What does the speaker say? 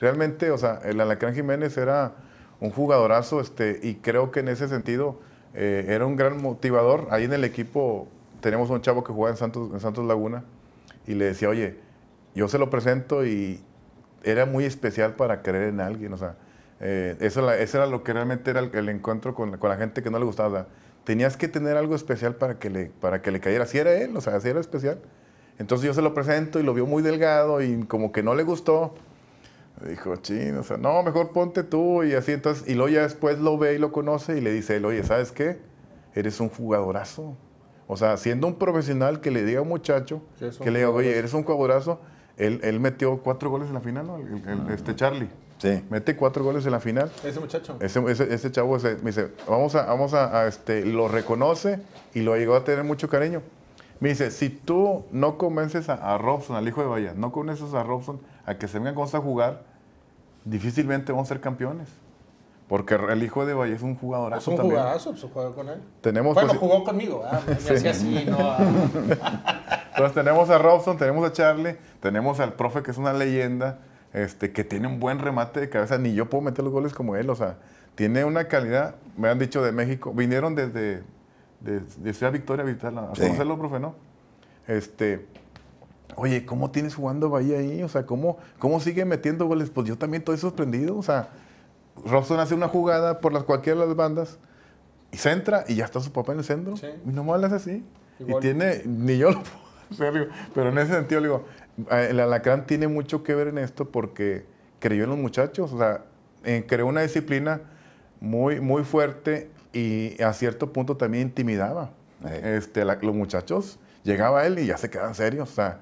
realmente, o sea, el Alacrán Jiménez era un jugadorazo este, y creo que en ese sentido eh, era un gran motivador. Ahí en el equipo tenemos un chavo que jugaba en Santos, en Santos Laguna y le decía, oye, yo se lo presento y era muy especial para creer en alguien, o sea, eh, eso, eso, era lo que realmente era el, encuentro con, con, la gente que no le gustaba. tenías que tener algo especial para que, le, para que le cayera. Si era él, o sea, si era especial. Entonces yo se lo presento y lo vio muy delgado y como que no le gustó dijo, chino, o sea, no, mejor ponte tú y así. Entonces, y luego ya después lo ve y lo conoce y le dice oye, ¿sabes qué? Eres un jugadorazo. O sea, siendo un profesional que le diga a un muchacho, que le diga, oye, eres un jugadorazo, él, metió cuatro goles en la final, ¿no? este ah. Charlie. Sí. Mete cuatro goles en la final. Ese muchacho. Ese, ese, chavo me dice, vamos a, vamos a este, lo reconoce y lo llegó a tener mucho cariño. Me dice, si tú no convences a, Robson, al hijo de Bahía, no convences a Robson a que se venga con a jugar, difícilmente vamos a ser campeones. Porque el hijo de Valle es un jugadorazo. Es un jugadorazo, pues, con él. Tenemos bueno, jugó conmigo. sí. Entonces tenemos a Robson, tenemos a Charlie, tenemos al profe que es una leyenda, este, que tiene un buen remate de cabeza. Ni yo puedo meter los goles como él. O sea, tiene una calidad, me han dicho de México. Vinieron desde de, Victoria a a conocerlo, profe, ¿no? Este, oye, ¿cómo tienes jugando Bahía ahí? O sea, ¿cómo, ¿cómo sigue metiendo goles? Pues yo también estoy sorprendido. O sea, Robson hace una jugada por las cualquiera de las bandas y entra y ya está su papá en el centro. Y no le hace así. Y tiene, ni yo pero en ese sentido, digo, eh, el alacrán tiene mucho que ver en esto porque creyó en los muchachos, o sea, eh, creó una disciplina muy, muy fuerte y a cierto punto también intimidaba. Este, los muchachos llegaba él y ya se quedaban serios. O sea,